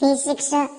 physics